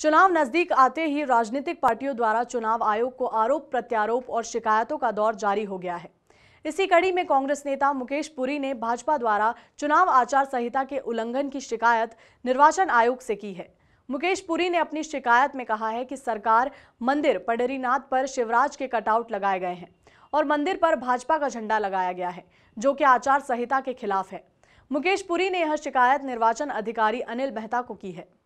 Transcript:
चुनाव नजदीक आते ही राजनीतिक पार्टियों द्वारा चुनाव आयोग को आरोप प्रत्यारोप और शिकायतों का दौर जारी हो गया है इसी कड़ी में कांग्रेस नेता मुकेश पुरी ने भाजपा द्वारा चुनाव आचार संहिता के उल्लंघन की शिकायत निर्वाचन आयोग से की है मुकेश पुरी ने अपनी शिकायत में कहा है कि सरकार मंदिर पंडरीनाथ पर शिवराज के कटआउट लगाए गए हैं और मंदिर पर भाजपा का झंडा लगाया गया है जो कि आचार संहिता के खिलाफ है मुकेश पुरी ने यह शिकायत निर्वाचन अधिकारी अनिल मेहता को की है